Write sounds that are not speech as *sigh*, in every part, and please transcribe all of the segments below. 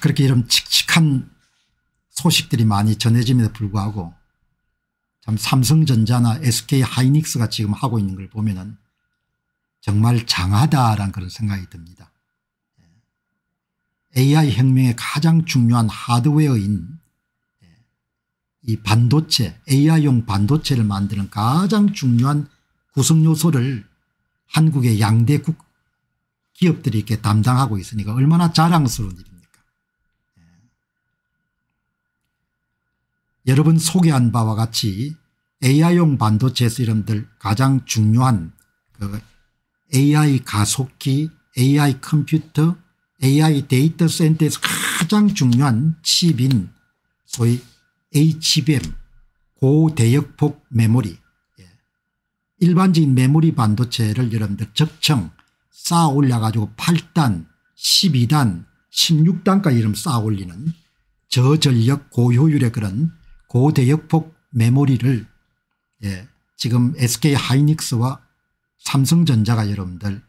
그렇게 이런 칙칙한 소식들이 많이 전해짐에도 불구하고 참 삼성전자나 SK하이닉스가 지금 하고 있는 걸 보면 은 정말 장하다라는 그런 생각이 듭니다. AI 예. 혁명의 가장 중요한 하드웨어인 예, 이 반도체 AI용 반도체를 만드는 가장 중요한 구성요소를 한국의 양대 국 기업들이 이렇게 담당하고 있으니까 얼마나 자랑스러운 일입 여러분 소개한 바와 같이 AI용 반도체 에서이험들 가장 중요한 그 AI 가속기 AI 컴퓨터 AI 데이터 센터에서 가장 중요한 칩인 소위 HBM 고대역폭 메모리 예. 일반적인 메모리 반도체를 여러분들 적층 쌓아 올려가지고 8단 12단 16단까지 이름 쌓아 올리는 저전력 고효율의 그런 고대역폭 메모리를 예, 지금 SK 하이닉스와 삼성전자가 여러분들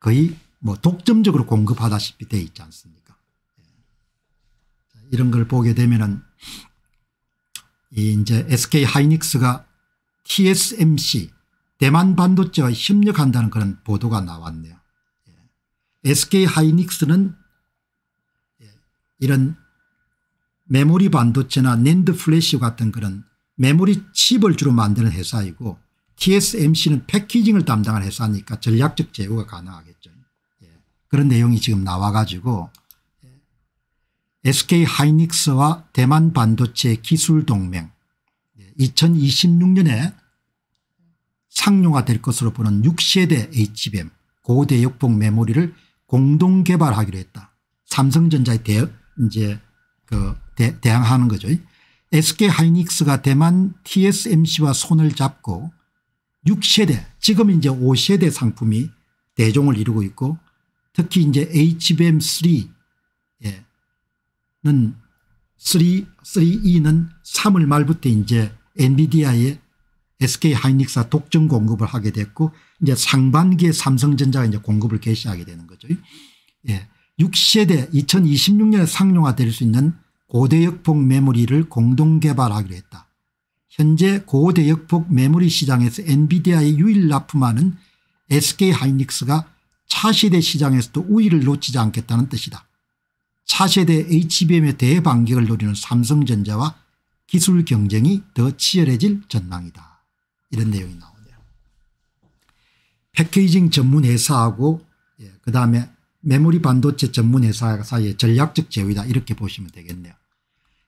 거의 뭐 독점적으로 공급하다시피 되어 있지 않습니까 예. 이런 걸 보게 되면은 이제 SK 하이닉스가 TSMC 대만 반도체와 협력한다는 그런 보도가 나왔네요. 예. SK 하이닉스는 예, 이런 메모리 반도체나 낸드 플래시 같은 그런 메모리 칩을 주로 만드는 회사이고 TSMC는 패키징을 담당한 회사니까 전략적 제휴가 가능하겠죠. 예. 그런 내용이 지금 나와가지고 SK 예. 하이닉스와 대만 반도체 기술 동맹 2026년에 예. 상용화될 것으로 보는 6세대 HBM 고대역폭 메모리를 공동 개발하기로 했다. 삼성전자의 대, 이제 그 대, 항하는 거죠. SK 하이닉스가 대만 TSMC와 손을 잡고 6세대 지금 이제 5세대 상품이 대종을 이루고 있고 특히 이제 HBM3는 3, e 는 3월 말부터 이제 엔비디아의 SK 하이닉스가 독점 공급을 하게 됐고 이제 상반기에 삼성전자가 이제 공급을 개시하게 되는 거죠. 예. 6세대 2026년에 상용화될 수 있는 고대역폭 메모리를 공동 개발하기로 했다. 현재 고대역폭 메모리 시장에서 엔비디아의 유일 납품하는 SK하이닉스가 차세대 시장에서도 우위를 놓치지 않겠다는 뜻이다. 차세대 HBM의 대반격을 노리는 삼성전자와 기술 경쟁이 더 치열해질 전망이다. 이런 내용이 나오네요. 패케징 전문 회사하고 예, 그다음에 메모리 반도체 전문 회사의 사이 전략적 제휴다 이 이렇게 보시면 되겠네요.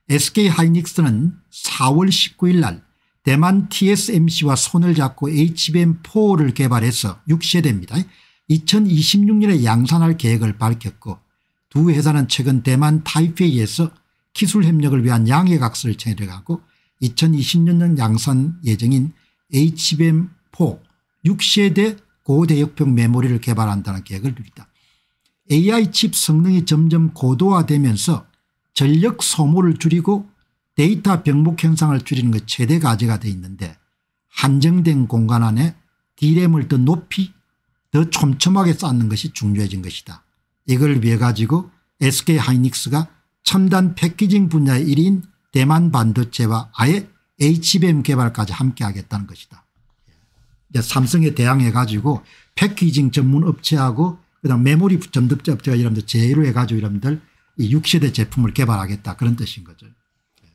SK하이닉스는 4월 19일 날 대만 TSMC와 손을 잡고 HBM4를 개발해서 6세대입니다. 2026년에 양산할 계획을 밝혔고 두 회사는 최근 대만 타이페이에서 기술 협력을 위한 양해각서를 체결하고 2020년 양산 예정인 HBM4 6세대 고대역병 메모리를 개발한다는 계획을 누리다. AI 칩 성능이 점점 고도화되면서 전력 소모를 줄이고 데이터 병목 현상을 줄이는 것 최대 과제가 되어 있는데 한정된 공간 안에 D램을 더 높이 더 촘촘하게 쌓는 것이 중요해진 것이다. 이걸 위해 가지고 SK 하이닉스가 첨단 패키징 분야의 1인 대만 반도체와 아예 HBM 개발까지 함께 하겠다는 것이다. 삼성에 대항해 가지고 패키징 전문 업체하고 그다음 메모리 점득자업체가 여러분들 제의로 해가지고 여러분들 이 6세대 제품을 개발하겠다 그런 뜻인 거죠. 예.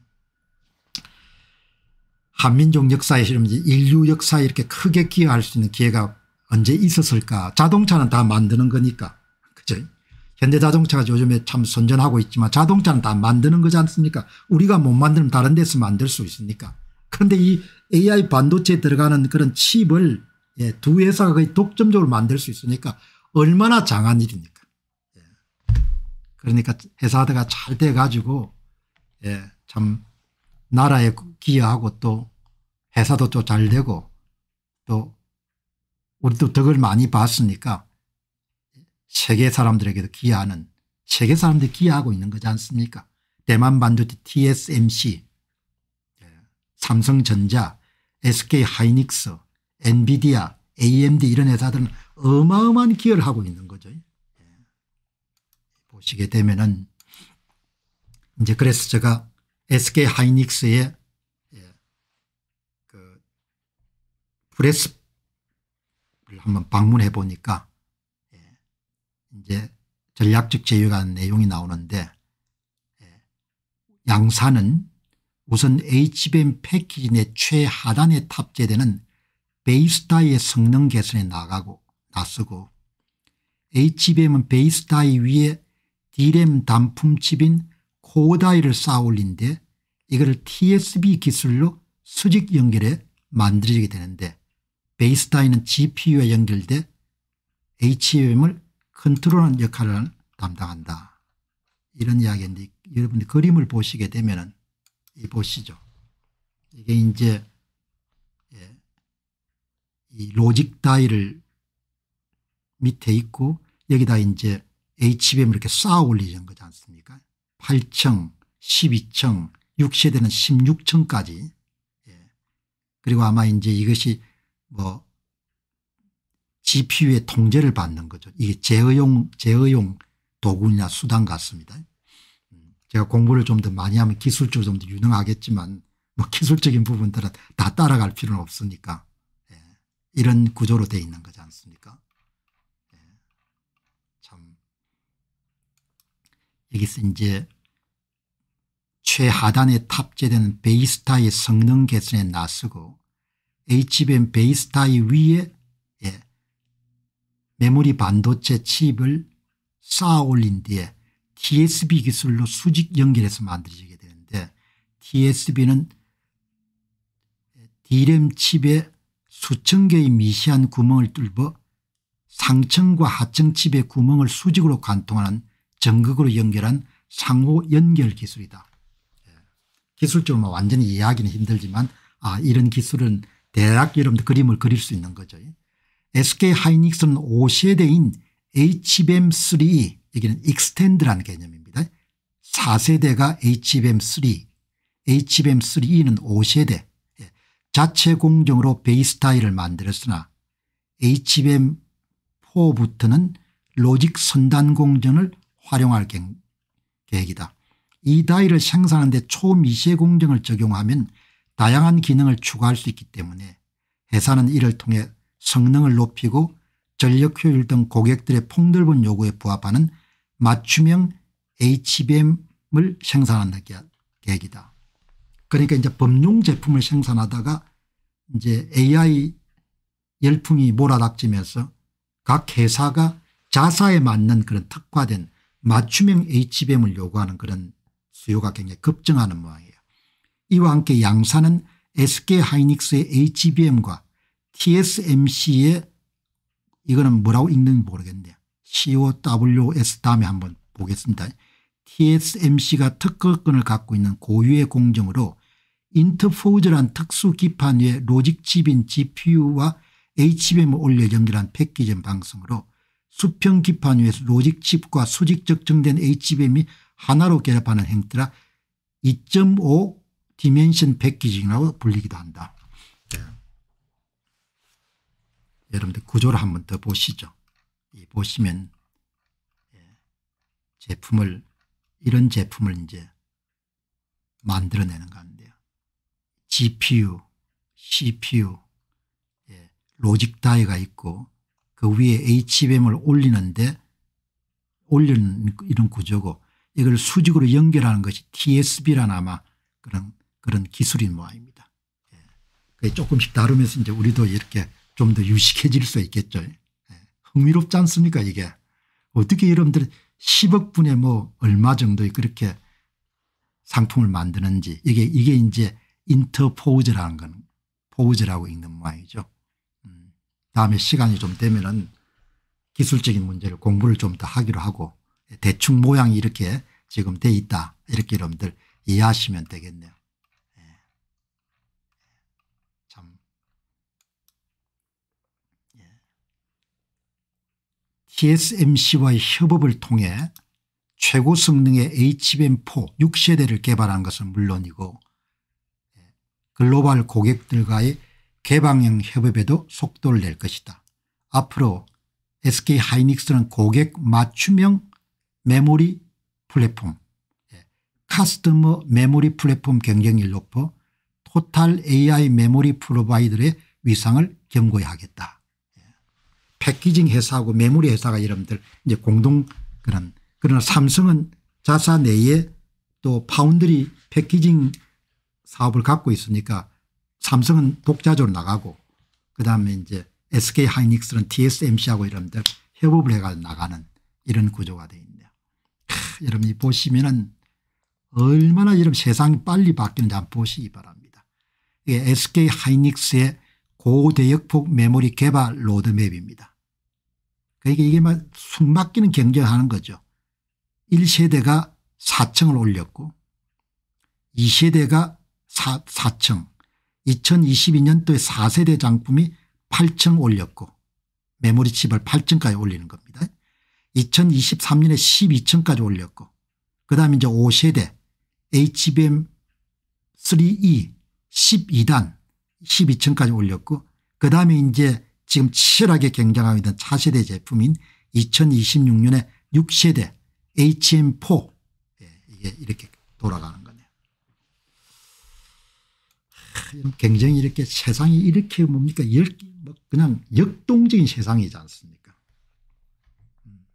한민족 역사에 인류 역사에 이렇게 크게 기여할 수 있는 기회가 언제 있었을까 자동차는 다 만드는 거니까 그죠 현대자동차가 요즘에 참 선전하고 있지만 자동차는 다 만드는 거지 않습니까 우리가 못 만들면 다른 데서 만들 수 있으니까 그런데 이 AI 반도체에 들어가는 그런 칩을 예, 두 회사가 거의 독점적으로 만들 수 있으니까 얼마나 장한 일입니까. 예. 그러니까 회사가 잘 돼가지고 예, 참 나라에 기여하고 또 회사도 또 잘 되고 또 우리도 덕을 많이 봤으니까 세계 사람들에게도 기여하는 세계 사람들이 기여하고 있는 거지 않습니까 대만 반도체 TSMC 예, 삼성전자 SK하이닉스 엔비디아 AMD 이런 회사들은 어마어마한 기여를 하고 있는 거죠. 예. 보시게 되면은 이제 그래서 제가 SK 하이닉스의 예, 그 프레스를 한번 방문해 보니까 예, 이제 전략적 제휴라 내용이 나오는데 양사는 우선 HBM 패키지 내 최하단에 탑재되는 베이스타의 성능 개선에 나가고 나서고 HBM은 베이스타이 위에 D램 단품칩인 코다이를 쌓아 올린데 이걸 TSB 기술로 수직 연결해 만들어지게 되는데 베이스타이는 GPU에 연결돼 HBM을 컨트롤하는 역할을 담당한다. 이런 이야기인데 여러분들 그림을 보시게 되면 은 보시죠. 이게 이제 이 로직 다이를 밑에 있고 여기다 이제 HBM 이렇게 쌓아 올리는 거지 않습니까 8층 12층 6세대는 16층까지 예. 그리고 아마 이제 이것이 뭐 GPU의 통제를 받는 거죠. 이게 제어용 제어용 도구냐 수단 같습니다. 음, 제가 공부를 좀 더 많이 하면 기술적으로 좀 더 유능하겠지만 뭐 기술적인 부분들은 다 따라갈 필요는 없으니까 이런 구조로 되어 있는 거지 않습니까? 네. 참 여기서 이제 최하단에 탑재된 베이스타의 성능 개선에 나서고 HBM 베이스타의 위에 예, 메모리 반도체 칩을 쌓아 올린 뒤에 TSB 기술로 수직 연결해서 만들어지게 되는데 TSB는 예, d r 칩의 수천 개의 미시한 구멍을 뚫어 상층과 하층 집의 구멍을 수직으로 관통하는 전극으로 연결한 상호 연결 기술이다. 예. 기술적으로 뭐 완전히 이해하기는 힘들지만 아 이런 기술은 대략 여러분들 그림을 그릴 수 있는 거죠. SK 하이닉스는 5세대인 HBM3 여기는 익스텐드라는 개념입니다. 4세대가 HBM3 HBM3E는 5세대 자체 공정으로 베이스타일을 만들었으나 HBM4부터는 로직 선단 공정을 활용할 계획이다. 이 다이를 생산하는 데 초미세 공정을 적용하면 다양한 기능을 추가할 수 있기 때문에 회사는 이를 통해 성능을 높이고 전력 효율 등 고객들의 폭넓은 요구에 부합하는 맞춤형 HBM을 생산하는 계획이다. 그러니까 이제 범용 제품을 생산하다가 이제 AI 열풍이 몰아닥치면서 각 회사가 자사에 맞는 그런 특화된 맞춤형 HBM을 요구하는 그런 수요가 굉장히 급증하는 모양이에요. 이와 함께 양산은 SK하이닉스의 HBM과 TSMC의 이거는 뭐라고 읽는지 모르겠네요. COWS 다음에 한번 보겠습니다. TSMC가 특허권을 갖고 있는 고유의 공정으로 인터포즈란 특수 기판 위에 로직 칩인 GPU와 HBM을 올려 연결한 패키전 방송으로 수평 기판 위에 로직 칩과 수직 적정된 HBM이 하나로 결합하는 형태라 2.5 디멘션 패키징이라고 불리기도 한다. 네. 여러분들 구조를 한번 더 보시죠. 보시면 예, 제품을 이런 제품을 이제 만들어내는 겁니다. GPU, CPU, 예, 로직 다이가 있고 그 위에 HBM을 올리는데 올리는 이런 구조고 이걸 수직으로 연결하는 것이 TSB라는 아마 그런 그런 기술인 모양입니다. 예. 조금씩 다루면서 이제 우리도 이렇게 좀 더 유식해질 수 있겠죠. 예. 흥미롭지 않습니까 이게. 어떻게 여러분들 10억 분의 뭐 얼마 정도의 그렇게 상품을 만드는지 이게 이게 이제 인터포우즈라는 건 포우즈라고 읽는 모양이죠. 음, 다음에 시간이 좀 되면은 기술적인 문제를 공부를 좀 더 하기로 하고 대충 모양이 이렇게 지금 돼 있다. 이렇게 여러분들 이해하시면 되겠네요. 예. 예. TSMC와의 협업을 통해 최고 성능의 HBM4 6세대를 개발한 것은 물론이고 글로벌 고객들과의 개방형 협업에도 속도를 낼 것이다. 앞으로 SK하이닉스는 고객 맞춤형 메모리 플랫폼 예, 카스터머 메모리 플랫폼 경쟁률 높아 토탈 AI 메모리 프로바이더의 위상을 경고 하겠다. 예, 패키징 회사하고 메모리 회사가 여러분들 이제 공동 그런 그러나 삼성은 자사 내에 또 파운드리 패키징 사업을 갖고 있으니까 삼성은 독자적으로 나가고 그다음에 이제 SK 하이닉스는 TSMC하고 이런데 협업을 해가 나가는 이런 구조가 돼 있네요. 크, 여러분이 보시면은 얼마나 이런 세상이 빨리 바뀌는지 한번 보시기 바랍니다. 이게 SK 하이닉스의 고대역폭 메모리 개발 로드맵입니다. 그러니까 이게 막 숨막히는 경쟁을 하는 거죠. 1세대가 4층을 올렸고 2세대가 4, 4층 2022년도에 4세대 장품이 8층 올렸고 메모리칩을 8층까지 올리는 겁니다. 2023년에 12층까지 올렸고 그 다음 이제 5세대 HBM3E 12단 12층까지 올렸고 그 다음에 이제 지금 치열하게 경쟁하고 있는 차세대 제품인 2026년에 6세대 HM4 예, 이게 이렇게 돌아가는 굉장히 이렇게 세상이 이렇게 뭡니까 뭐 그냥 역동적인 세상이지 않습니까 음.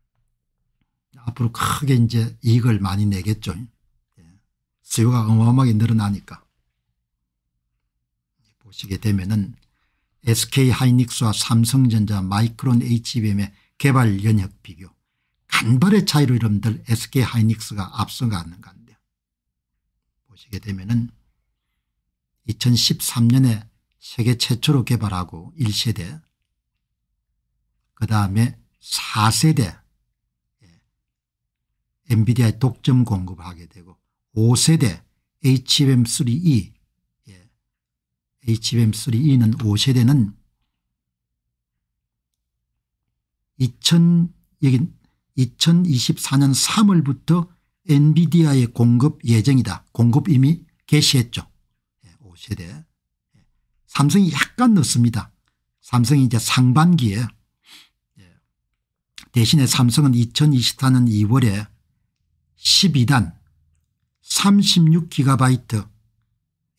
앞으로 크게 이제 이익을 많이 내겠죠 예. 수요가 어마어마하게 늘어나니까 보시게 되면은 SK하이닉스와 삼성전자 마이크론 HBM의 개발 연혁 비교 간발의 차이로 이름들 SK하이닉스가 앞서가는 건데요. 보시게 되면 은 2013년에 세계 최초로 개발하고 1세대 그 다음에 4세대 예, 엔비디아의 독점 공급하게 되고 5세대 HBM3E HBM3E는 5세대는 2000, 여기 2024년 3월부터 엔비디아의 공급 예정이다. 공급 이미 개시했죠. 세대. 삼성이 약간 늦습니다. 삼성이 이제 상반기에 예, 대신에 삼성은 2024년 2월에 12단 36GB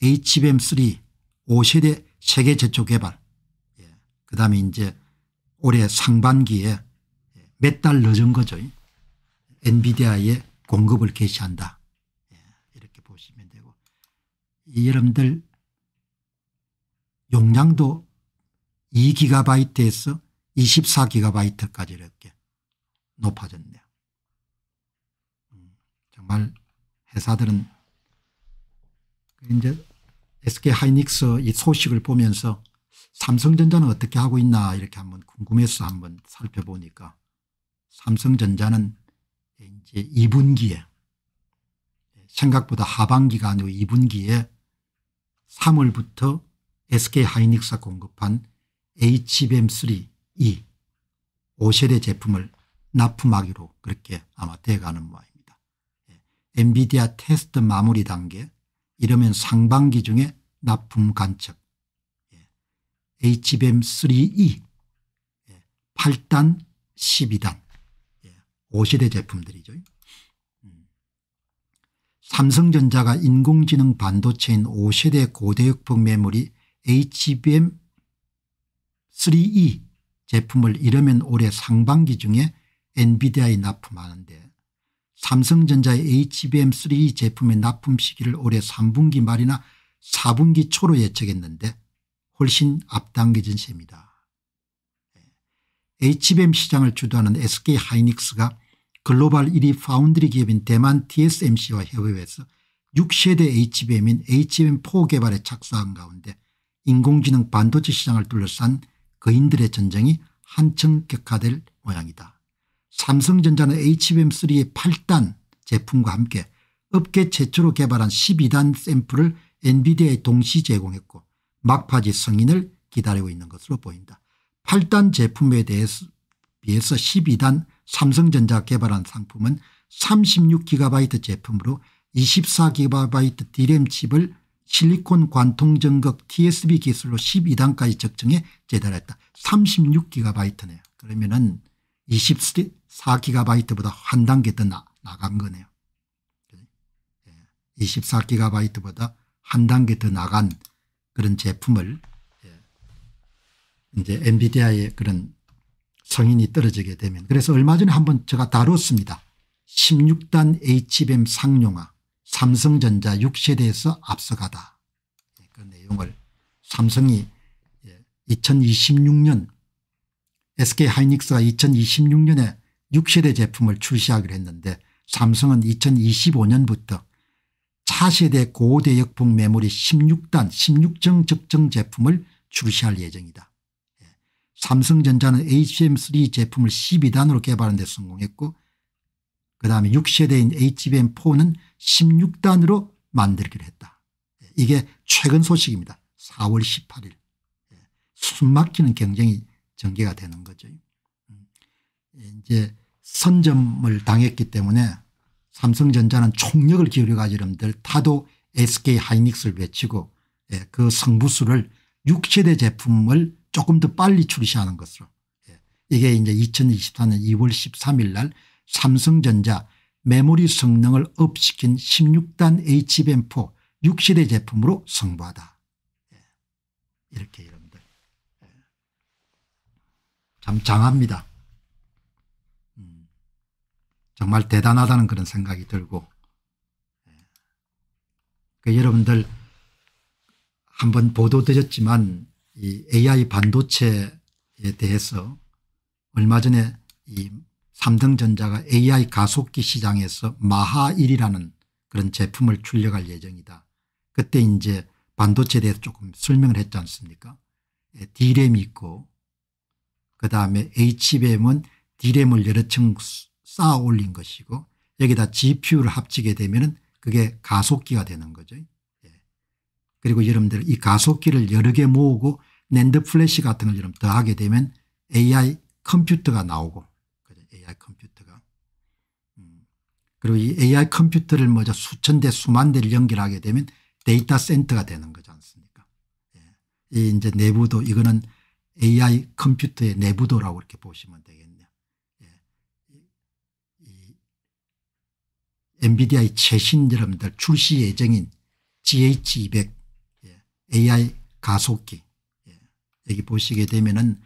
HBM3 5세대 세계 제초 개발 예, 그다음에 이제 올해 상반기에 몇 달 늦은 거죠. 엔비디아에 공급을 개시한다. 예, 이렇게 보시면 되고 여러분들 용량도 2기가바이트에서 24기가바이트까지 이렇게 높아졌네요. 음, 정말 회사들은 이제 SK 하이닉스 이 소식을 보면서 삼성전자는 어떻게 하고 있나 이렇게 한번 궁금해서 한번 살펴보니까 삼성전자는 이제 2분기에 생각보다 하반기가 아니고 2분기에 3월부터 SK 하이닉스가 공급한 HBM3E 5세대 e 제품을 납품하기로 그렇게 아마 돼가는 모양입니다. 예, 엔비디아 테스트 마무리 단계 이러면 상반기 중에 납품 간측 HBM3E 8단 12단 5세대 제품들이죠. 음. 삼성전자가 인공지능 반도체인 5세대 고대역폭 메모리 HBM3E 제품을 이르면 올해 상반기 중에 엔비디아에 납품하는데 삼성전자의 HBM3 e 제품의 납품 시기를 올해 3분기 말이나 4분기 초로 예측했는데 훨씬 앞당겨진 셈이다. 예. HBM 시장을 주도하는 SK하이닉스가 글로벌 1위 파운드리 기업인 대만 TSMC와 협업해서 6세대 HBM인 HBM4 개발에 착수한 가운데 인공지능 반도체 시장을 둘러싼 거인들의 전쟁이 한층 격화될 모양이다. 삼성전자는 HBM3의 8단 제품과 함께 업계 최초로 개발한 12단 샘플을 엔비디아에 동시 제공했고 막바지 승인을 기다리고 있는 것으로 보인다. 8단 제품에 대해서 비해서 12단 삼성전자 가 개발한 상품은 36GB 제품으로 24GB DRAM 칩을 실리콘 관통전극 TSB 기술로 12단까지 적정해재단했다3 6 g b 네요 그러면 은 24기가바이트보다 한 단계 더 나, 나간 거네요. 2 4 g b 보다한 단계 더 나간 그런 제품을 예. 이제 엔비디아의 그런 성인이 떨어지게 되면 그래서 얼마 전에 한번 제가 다뤘습니다. 16단 HBM 상용화 삼성전자 6세대에서 앞서가다. 예, 그 내용을 삼성이 2026년 SK하이닉스가 2026년에 6세대 제품을 출시하기로 했는데 삼성은 2025년부터 차세대 고대역폭 메모리 16단 16정 적정 제품을 출시할 예정이다. 예, 삼성전자는 HBM3 제품을 12단으로 개발하는 데 성공했고 그 다음에 6세대인 HBM4는 16단으로 만들기로 했다. 이게 최근 소식입니다. 4월 18일. 숨막히는 경쟁이 전개가 되는 거죠. 음. 이제 선점을 당했기 때문에 삼성전자는 총력을 기울여 가지름들 타도 SK 하이닉스를 외치고 예, 그 성부수를 6세대 제품을 조금 더 빨리 출시하는 것으로 예, 이게 이제 2024년 2월 13일 날 삼성전자 메모리 성능을 업시킨 16단 HBM4 6시대 제품으로 승부하다. 예. 이렇게 여러분들 예. 참 장합니다. 음. 정말 대단하다는 그런 생각이 들고 예. 그 여러분들 한번 보도드렸지만 이 AI 반도체에 대해서 얼마 전에 이 삼성전자가 AI 가속기 시장에서 마하1이라는 그런 제품을 출력할 예정이다. 그때 이제 반도체에 대해서 조금 설명을 했지 않습니까 D램이 예, 있고 그다음에 HBM은 D램을 여러 층 쌓아 올린 것이고 여기다 GPU를 합치게 되면 그게 가속기가 되는 거죠. 예. 그리고 여러분들 이 가속기를 여러 개 모으고 낸드 플래시 같은 걸 여러분 더하게 되면 AI 컴퓨터가 나오고 AI 컴퓨터가. 음. 그리고 이 AI 컴퓨터를 먼저 수천 대 수만 대를 연결하게 되면 데이터 센터가 되는 거지 않습니까 예. 이 이제 내부도 이거는 AI 컴퓨터의 내부도라고 이렇게 보시면 되겠네요. 예. 엔비디아의 최신 여러분들 출시 예정인 GH200 예. AI 가속기 예. 여기 보시게 되면은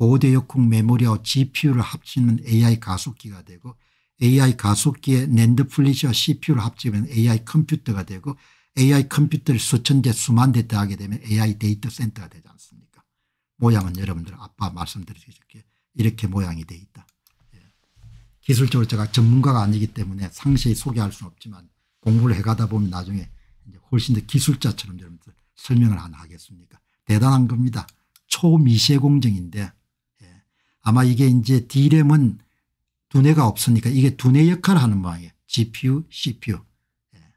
고대 역학 메모리와 GPU를 합치면 AI 가속기가 되고 AI 가속기에 랜드플리시와 CPU를 합치면 AI 컴퓨터가 되고 AI 컴퓨터를 수천 대 수만 대 더하게 되면 AI 데이터 센터가 되지 않습니까 모양은 여러분들 아빠 말씀드렸게 이렇게 모양이 되어 있다. 예. 기술적으로 제가 전문가가 아니기 때문에 상세히 소개할 수는 없지만 공부를 해가다 보면 나중에 훨씬 더 기술자처럼 여러분들 설명을 하나 하겠습니까 대단한 겁니다. 초미세 공정인데 아마 이게 이제 D램은 두뇌가 없으니까 이게 두뇌 역할을 하는 모양이에요. GPU, CPU. 예.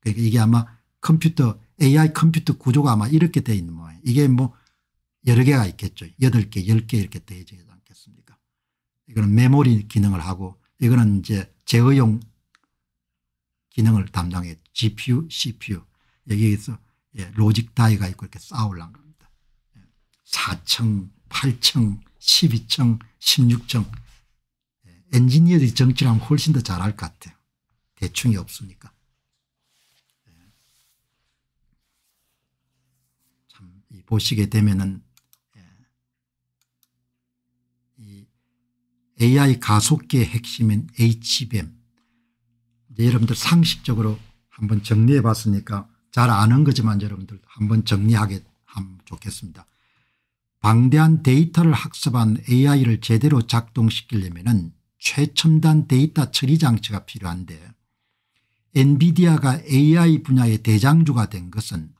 그러니까 이게 아마 컴퓨터 AI 컴퓨터 구조가 아마 이렇게 돼 있는 모양이에요. 이게 뭐 여러 개가 있겠죠. 8개 10개 이렇게 돼 있지 않겠습니까. 이거는 메모리 기능을 하고 이거는 이제 제어용 기능을 담당해 GPU, CPU. 여기에서 예, 로직 다이가 있고 이렇게 쌓아올라간 겁니다. 4층, 8층, 12정, 16정 예, 엔지니어들이 정치를 하면 훨씬 더 잘할 것 같아요. 대충이 없으니까. 예. 참 보시게 되면은 AI 예. 가속기의 핵심인 HBM. 여러분들 상식적으로 한번 정리해 봤으니까 잘 아는 거지만 여러분들 한번 정리하게 하면 좋겠습니다. 방대한 데이터를 학습한 AI를 제대로 작동시키려면 최첨단 데이터 처리 장치가 필요한데 엔비디아가 AI 분야의 대장주가 된 것은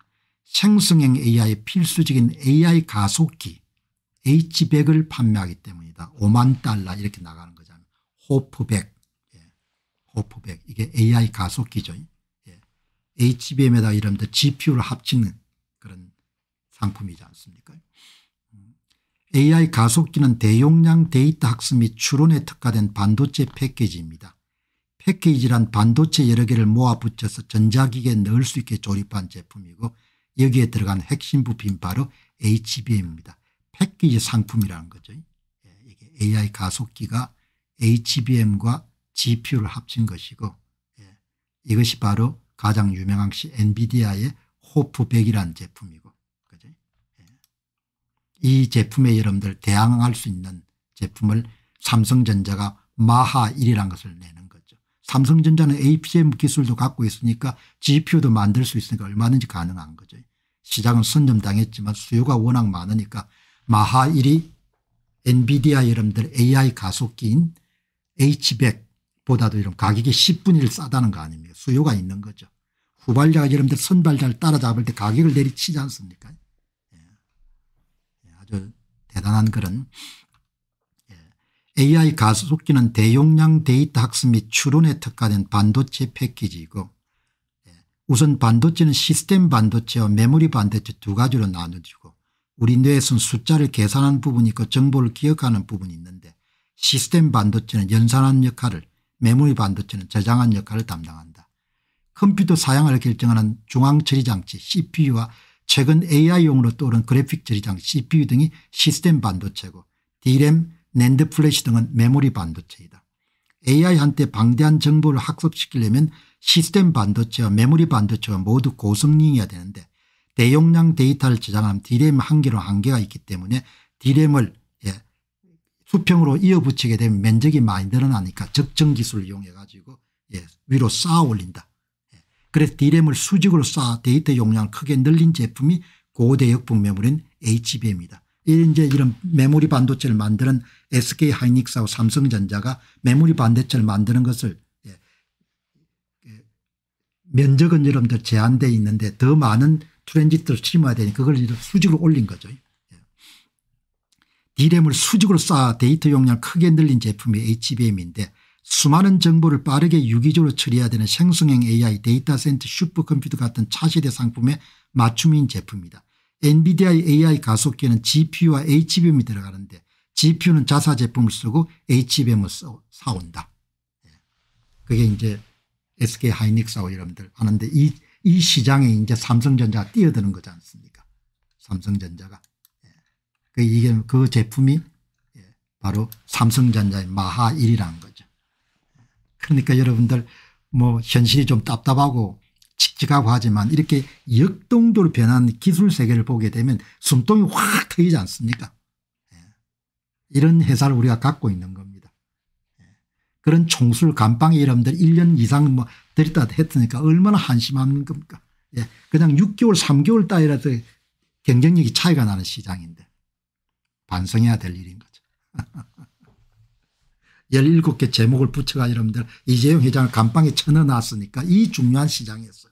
생성형 AI의 필수적인 AI 가속기 H100을 판매하기 때문이다. 5만 달러 이렇게 나가는 거잖아요. 호프1 예. 호프1 이게 AI 가속기죠. 예. HBM에다 이러 GPU를 합치는 그런 상품이지 않습니까 AI 가속기는 대용량 데이터 학습 및 추론에 특화된 반도체 패키지입니다. 패키지란 반도체 여러 개를 모아 붙여서 전자기기에 넣을 수 있게 조립한 제품이고 여기에 들어간 핵심 부품 바로 HBM입니다. 패키지 상품이라는 거죠. 예, 이게 AI 가속기가 HBM과 GPU를 합친 것이고 예, 이것이 바로 가장 유명한 것 엔비디아의 호프1이라는 제품이고 이 제품에 여러분들 대항할 수 있는 제품을 삼성전자가 마하 1이라는 것을 내는 거죠. 삼성전자는 APM 기술도 갖고 있으니까 GPU도 만들 수 있으니까 얼마든지 가능한 거죠. 시장은 선점당했지만 수요가 워낙 많으니까 마하 1이 엔비디아 여러분들 AI 가속기인 H100보다도 이런 가격이 10분의 1 싸다는 거 아닙니까 수요가 있는 거죠. 후발자가 여러분들 선발자를 따라잡을 때 가격을 내리치지 않습니까 아주 대단한 그런 예, AI 가속기는 대용량 데이터 학습 및 추론에 특화된 반도체 패키지이고 예, 우선 반도체는 시스템 반도체와 메모리 반도체 두 가지로 나눠지고 우리 뇌에선 숫자를 계산하는 부분이 있고 정보를 기억하는 부분이 있는데 시스템 반도체는 연산하는 역할을 메모리 반도체는 저장하는 역할을 담당한다. 컴퓨터 사양을 결정하는 중앙처리장치 cpu와 최근 AI용으로 떠오른 그래픽 처리장 CPU 등이 시스템 반도체고 DRAM, 낸드 플래시 등은 메모리 반도체이다. AI한테 방대한 정보를 학습시키려면 시스템 반도체와 메모리 반도체와 모두 고성능이어야 되는데 대용량 데이터를 저장하면 DRAM 한계로 한계가 있기 때문에 DRAM을 예, 수평으로 이어붙이게 되면 면적이 많이 늘어나니까 적정 기술을 이용해 가지고 예, 위로 쌓아 올린다. 그래서 D램을 수직으로 쌓아 데이터 용량을 크게 늘린 제품이 고대역북 메모리인 HBM이다. 이제 이런 메모리 반도체를 만드는 SK 하이닉스하고 삼성전자가 메모리 반도체를 만드는 것을 예, 예, 면적은 여러분들 제한되어 있는데 더 많은 트랜지스를 심어야 되니 그걸 수직으로 올린 거죠. D램을 예. 수직으로 쌓아 데이터 용량을 크게 늘린 제품이 HBM인데 수많은 정보를 빠르게 유기적으로 처리해야 되는 생성형 AI 데이터 센터 슈퍼컴퓨터 같은 차세대 상품의 맞춤인 제품이다. 엔비디아의 AI 가속기에는 GPU와 HBM이 들어가는데 GPU는 자사 제품을 쓰고 HBM을 사온다. 예. 그게 이제 SK 하이닉스하고 여러분들 하는데 이, 이 시장에 이제 삼성전자가 뛰어드는 거지 않습니까? 삼성전자가. 예. 그 이게 그 제품이 예, 바로 삼성전자의 마하1이라는 거예 그러니까 여러분들 뭐 현실이 좀 답답하고 칙칙하고 하지만 이렇게 역동적으로 변한 기술 세계를 보게 되면 숨통이 확 트이지 않습니까 예. 이런 회사를 우리가 갖고 있는 겁니다. 예. 그런 총술 감방에 여러분들 1년 이상 뭐 들였다 했으니까 얼마나 한심한 겁니까 예, 그냥 6개월 3개월 따위라도 경쟁력이 차이가 나는 시장인데 반성해야 될 일인 거죠. *laughs* 17개 제목을 붙여가 여러분들 이재용 회장을 감방에 쳐넣어놨으니까 이 중요한 시장이었어요